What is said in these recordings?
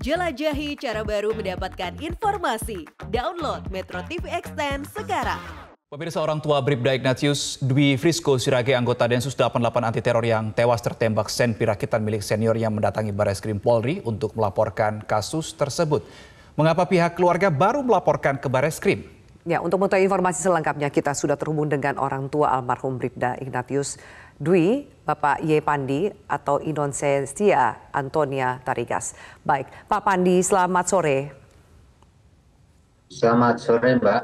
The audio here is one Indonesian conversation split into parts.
Jelajahi cara baru mendapatkan informasi. Download Metro TV Extend sekarang. Pemirsa orang tua Bribda Ignatius Dwi Frisco Sirage anggota Densus 88 anti teror yang tewas tertembak sen pirakitan milik senior yang mendatangi Baris Krim Polri untuk melaporkan kasus tersebut. Mengapa pihak keluarga baru melaporkan ke Baris Krim? Ya, untuk mengetahui informasi selengkapnya kita sudah terhubung dengan orang tua almarhum Bribda Ignatius Dwi Bapak Y Pandi atau Inonsensia Antonia Tarigas. Baik, Pak Pandi selamat sore. Selamat sore Mbak.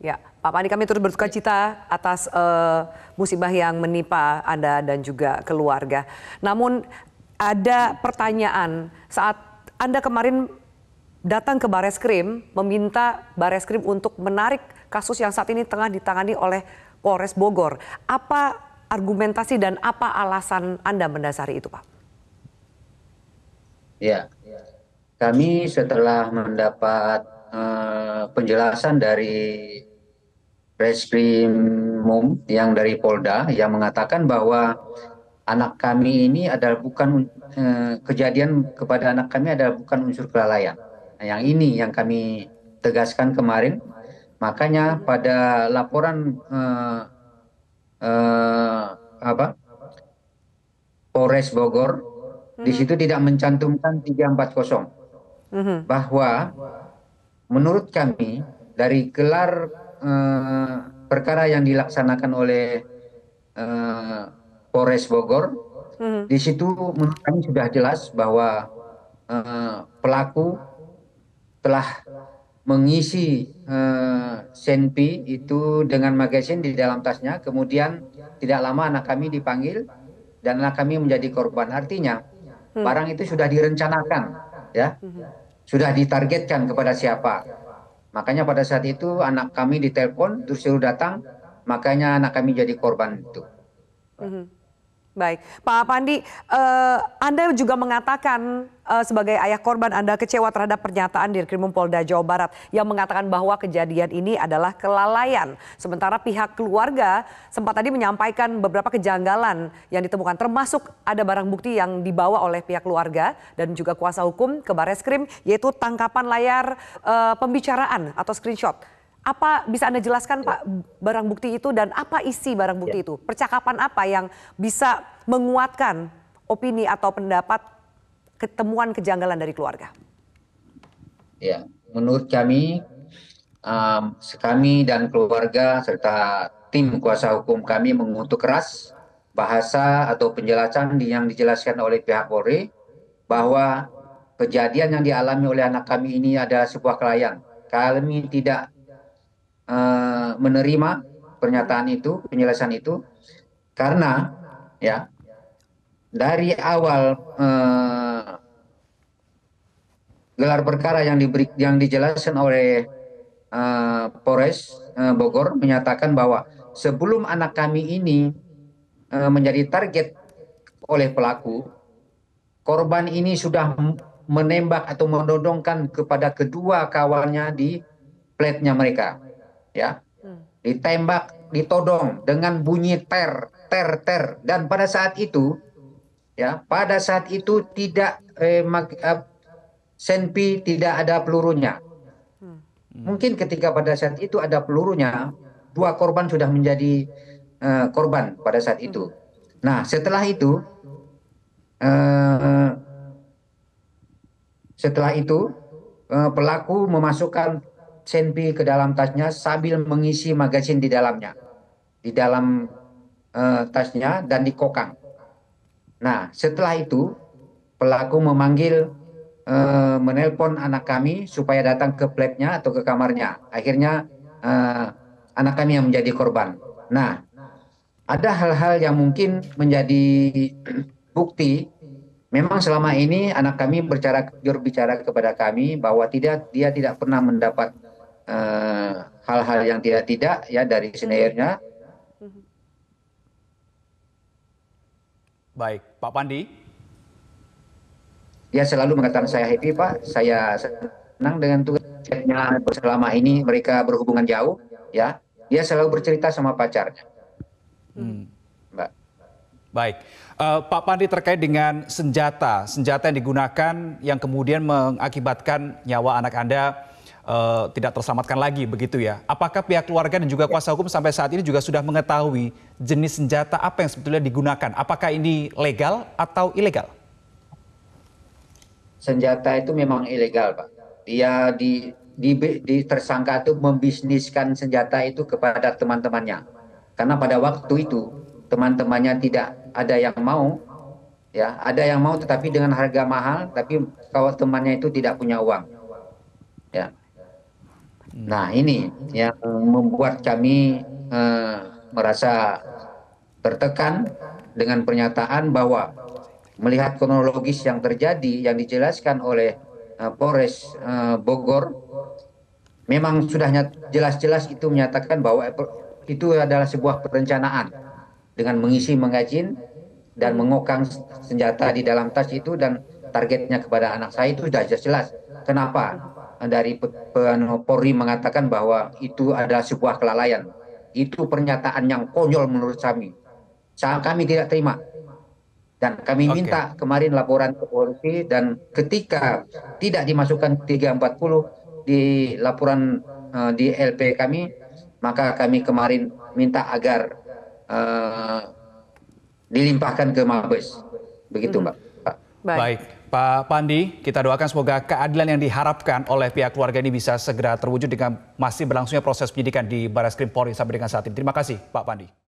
Ya, Pak Pandi kami terus berduka cita atas uh, musibah yang menimpa Anda dan juga keluarga. Namun ada pertanyaan saat Anda kemarin datang ke Bareskrim meminta Bareskrim untuk menarik kasus yang saat ini tengah ditangani oleh Polres Bogor. Apa argumentasi dan apa alasan Anda mendasari itu, Pak? Ya, kami setelah mendapat uh, penjelasan dari Reskrimum yang dari Polda yang mengatakan bahwa anak kami ini adalah bukan uh, kejadian kepada anak kami adalah bukan unsur kelalaian. Nah, yang ini yang kami tegaskan kemarin, makanya pada laporan uh, uh, apa Polres Bogor mm-hmm. di hmm. situ tidak mencantumkan 340 mm-hmm. bahwa menurut kami dari gelar uh, perkara yang dilaksanakan oleh uh, Polres Bogor mm-hmm. di situ menurut kami sudah jelas bahwa uh, pelaku telah mengisi uh, senpi itu dengan magasin di dalam tasnya. Kemudian tidak lama anak kami dipanggil dan anak kami menjadi korban. Artinya hmm. barang itu sudah direncanakan, ya, hmm. sudah ditargetkan kepada siapa. Makanya pada saat itu anak kami ditelepon, terus suruh datang, makanya anak kami jadi korban itu. Hmm. Baik, Pak Pandi, uh, Anda juga mengatakan uh, sebagai ayah korban Anda kecewa terhadap pernyataan Dirkrimum Polda Jawa Barat yang mengatakan bahwa kejadian ini adalah kelalaian. Sementara pihak keluarga sempat tadi menyampaikan beberapa kejanggalan yang ditemukan termasuk ada barang bukti yang dibawa oleh pihak keluarga dan juga kuasa hukum ke Bareskrim yaitu tangkapan layar uh, pembicaraan atau screenshot apa bisa Anda jelaskan ya. Pak barang bukti itu dan apa isi barang bukti ya. itu? Percakapan apa yang bisa menguatkan opini atau pendapat ketemuan kejanggalan dari keluarga? Ya, menurut kami, um, kami dan keluarga serta tim kuasa hukum kami mengutuk keras bahasa atau penjelasan yang dijelaskan oleh pihak Polri bahwa kejadian yang dialami oleh anak kami ini ada sebuah kelayan Kami tidak Eh, menerima pernyataan itu, penjelasan itu, karena ya dari awal eh, gelar perkara yang diberi yang dijelaskan oleh eh, Polres eh, Bogor menyatakan bahwa sebelum anak kami ini eh, menjadi target oleh pelaku, korban ini sudah menembak atau menodongkan kepada kedua kawannya di platnya mereka ya hmm. ditembak ditodong dengan bunyi ter ter ter dan pada saat itu ya pada saat itu tidak eh, mag, eh, senpi tidak ada pelurunya hmm. mungkin ketika pada saat itu ada pelurunya dua korban sudah menjadi eh, korban pada saat itu hmm. nah setelah itu eh, setelah itu eh, pelaku memasukkan senpi ke dalam tasnya sambil mengisi magasin di dalamnya. Di dalam uh, tasnya dan di kokang. Nah, setelah itu pelaku memanggil uh, menelpon anak kami supaya datang ke flatnya atau ke kamarnya. Akhirnya uh, anak kami yang menjadi korban. Nah, ada hal-hal yang mungkin menjadi bukti memang selama ini anak kami berbicara bicara kepada kami bahwa tidak dia tidak pernah mendapat Eh, hal-hal uh, yang tidak-tidak ya dari iya, iya. seniornya. Mm-hmm. Baik, Pak Pandi. Ya selalu mengatakan saya happy Pak, saya senang dengan tugasnya selama ini mereka berhubungan jauh ya. Dia selalu bercerita sama pacarnya. Hmm. Baik. Uh, Pak Pandi terkait dengan senjata, senjata yang digunakan yang kemudian mengakibatkan nyawa anak Anda uh, tidak terselamatkan lagi begitu ya. Apakah pihak keluarga dan juga kuasa hukum sampai saat ini juga sudah mengetahui jenis senjata apa yang sebetulnya digunakan? Apakah ini legal atau ilegal? Senjata itu memang ilegal, Pak. Dia di di, di tersangka itu membisniskan senjata itu kepada teman-temannya. Karena pada waktu itu teman-temannya tidak ada yang mau ya, ada yang mau tetapi dengan harga mahal tapi kalau temannya itu tidak punya uang. Ya. Nah ini yang membuat kami eh, merasa tertekan dengan pernyataan bahwa melihat kronologis yang terjadi yang dijelaskan oleh eh, Polres eh, Bogor memang sudah jelas-jelas itu menyatakan bahwa itu adalah sebuah perencanaan dengan mengisi mengajin dan mengokang senjata di dalam tas itu dan targetnya kepada anak saya itu sudah jelas Kenapa? dari Polri mengatakan bahwa itu adalah sebuah kelalaian. Itu pernyataan yang konyol menurut kami. Saat kami tidak terima. Dan kami okay. minta kemarin laporan ke Polri dan ketika tidak dimasukkan 340 di laporan uh, di LP kami, maka kami kemarin minta agar uh, dilimpahkan ke Mabes. Begitu, hmm. Mbak. Baik. Baik. Pak Pandi, kita doakan semoga keadilan yang diharapkan oleh pihak keluarga ini bisa segera terwujud dengan masih berlangsungnya proses penyidikan di Baris Krim Polri sampai dengan saat ini. Terima kasih Pak Pandi.